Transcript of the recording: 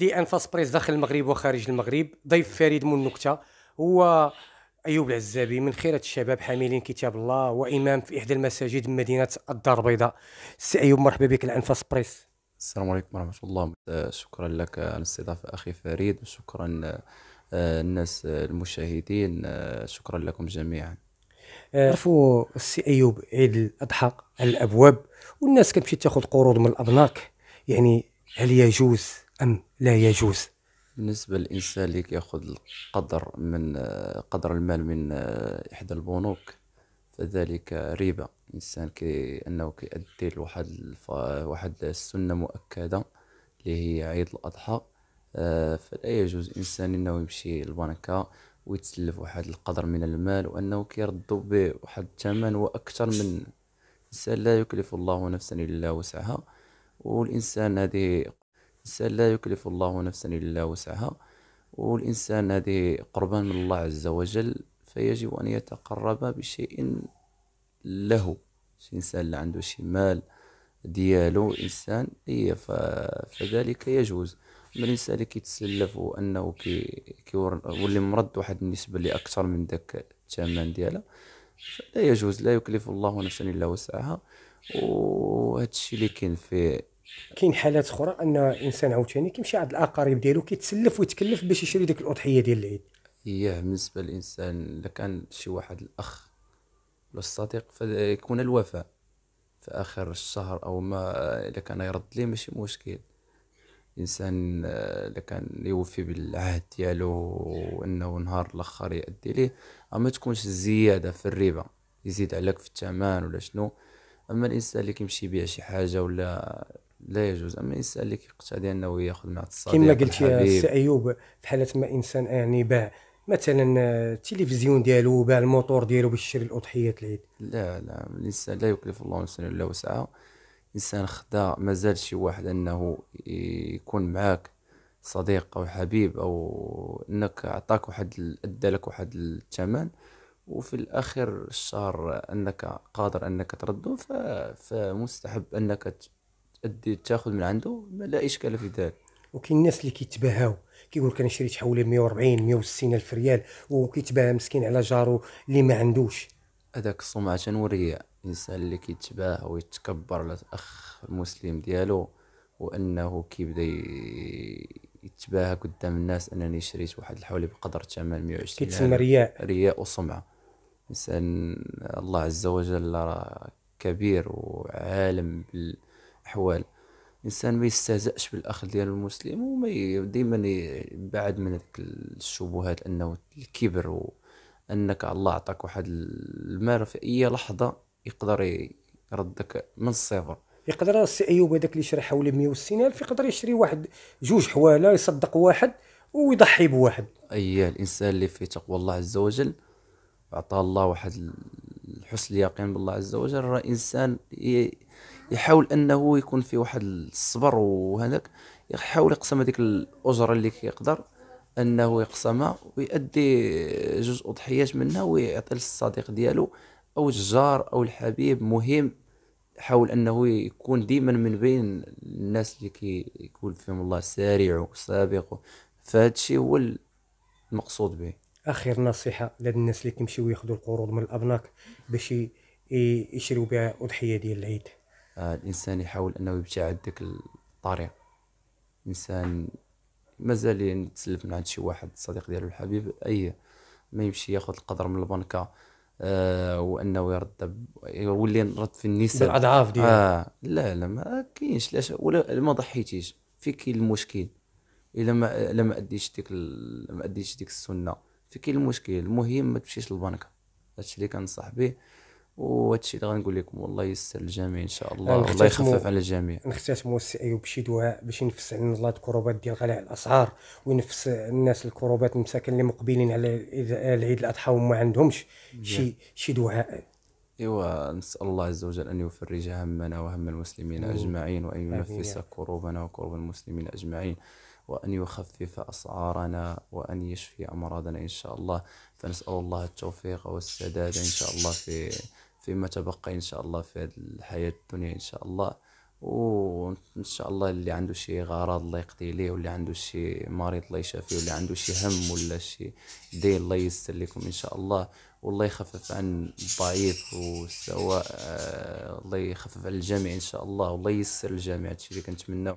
دي انفاس بريس داخل المغرب وخارج المغرب ضيف فريد من النكته هو ايوب العزابي من خيره الشباب حاملين كتاب الله وامام في احدى المساجد مدينه الدار البيضاء سي ايوب مرحبا بك الان بريس السلام عليكم ورحمه الله آه، شكرا لك على آه، الاستضافه اخي فريد وشكرا آه، الناس المشاهدين شكرا لكم جميعا عرفوا السي ايوب عيد الاضحى على الابواب والناس كتمشي تاخذ قروض من الابناك يعني هل يجوز أم لا يجوز بالنسبة للإنسان اللي يأخذ القدر من قدر المال من إحدى البنوك فذلك ربا الإنسان كي أنه كيأدي لواحد الف... واحد السنة مؤكدة اللي هي عيد الأضحى آه، فلا يجوز الإنسان أنه يمشي للبنكة ويتسلف واحد القدر من المال وأنه كيردو به واحد الثمن وأكثر من الإنسان لا يكلف الله نفسا إلا وسعها والإنسان هذه الإنسان لا يكلف الله نفسا إلا وسعها والإنسان هذه قربان من الله عز وجل فيجب أن يتقرب بشيء له شي إنسان اللي عنده شي مال ديالو إنسان اي فذلك يجوز أما الإنسان اللي كيتسلف وأنه كي كيولي مرد واحد النسبة اللي أكثر من داك الثمن ديالها فلا يجوز لا يكلف الله نفسا إلا وسعها وهذا الشيء اللي كاين في كاين حالات اخرى ان الانسان عاوتاني كيمشي عند الاقارب ديالو كيتسلف ويتكلف باش يشري ديك الاضحيه ديال العيد اياه بالنسبه للانسان الا كان شي واحد الاخ ولا الصديق فيكون الوفاء في اخر الشهر او ما الا كان يرد ليه ماشي مشكل الانسان الا كان يوفي بالعهد ديالو وانه نهار الاخر يادي ليه اما تكونش الزياده في الربا يزيد عليك في الثمن ولا شنو اما الانسان اللي كيمشي يبيع شي حاجه ولا لا يجوز اما يسال لك كيقتدي انه ياخذ مع الصديق كما قلت يا سي ايوب في حاله ما انسان يعني باع مثلا آه، التلفزيون ديالو باع الموتور ديالو باش يشري الاضحيه العيد لا لا الانسان لا يكلف الله نفسا الا وسعها الانسان خدا مازال شي واحد انه يكون معاك صديق او حبيب او انك عطاك واحد ادى لك واحد الثمن وفي الاخر الشهر انك قادر انك ترده فمستحب انك تدي تاخذ من عنده لا اشكال في ذلك وكاين الناس اللي كيتباهاو كيقول لك انا شريت حوالي 140 160 الف ريال وكيتباهى مسكين على جارو اللي ما عندوش هذاك السمعه والرياء الانسان اللي كيتباهى ويتكبر على الاخ المسلم ديالو وانه كيبدا يتباهى قدام الناس انني شريت واحد الحوالي بقدر الثمن 120 كيتسمى رياء رياء وسمعه الانسان الله عز وجل راه كبير وعالم بال الاحوال الانسان ما يستهزأش بالاخ ديالو المسلم وما ديما يبعد من الشبهات انه الكبر وانك الله عطاك واحد المال في اي لحظه يقدر يردك من الصفر يقدر السي ايوب هذاك اللي شرح حوالي 160 الف يقدر يشري واحد جوج حواله يصدق واحد ويضحي بواحد اي الانسان اللي في تقوى الله عز وجل عطاه الله واحد الحسن اليقين بالله عز وجل راه انسان يحاول انه يكون في واحد الصبر وهذاك يحاول يقسم هذيك الاجره اللي كيقدر انه يقسمها ويؤدي جزء اضحيات منها ويعطي للصديق ديالو او الجار او الحبيب مهم حاول انه يكون ديما من بين الناس اللي يقول فيهم الله سارع وسابق فهذا الشيء هو المقصود به اخر نصيحه لهاد الناس اللي كيمشيو ياخذوا القروض من الابناك باش يشريو بها اضحيه ديال العيد آه، الانسان يحاول انه يبتعد ديك الطريق الانسان مازال يتسلف من عند شي واحد صديق ديالو الحبيب اي ما يمشي ياخذ القدر من البنكه آه وانه يرد يولي نرد في النساء بالاضعاف ديالو آه لا لا ما كاينش علاش ولا ما ضحيتيش فين كاين المشكل الا ما الا ما اديتش ديك ما اديتش ديك السنه فين كاين المشكل المهم ما تمشيش للبنكه هادشي اللي كنصح به وهادشي اللي غنقول لكم والله يسر الجميع ان شاء الله الله يخفف على الجميع نختتموا السي ايوب دعاء باش ينفس علينا الله الكروبات ديال غلاء الاسعار وينفس الناس الكروبات المساكن اللي مقبلين على العيد الاضحى وما عندهمش شي شي دعاء ايوا نسال الله عز وجل ان يفرج همنا وهم المسلمين اجمعين وان ينفس كروبنا وكروب المسلمين اجمعين وأن يخفف أسعارنا وأن يشفي أمراضنا إن شاء الله فنسأل الله التوفيق والسداد إن شاء الله في فيما تبقى إن شاء الله في هذه الحياة الدنيا إن شاء الله وإن شاء الله اللي عنده شي غرض الله يقضي ليه واللي عنده شي مريض الله يشافيه واللي عنده شي هم ولا شي دين الله ييسر لكم إن شاء الله والله يخفف عن الضعيف والسواء آه، الله يخفف على الجميع ان شاء الله والله ييسر الجميع هادشي اللي كنتمناو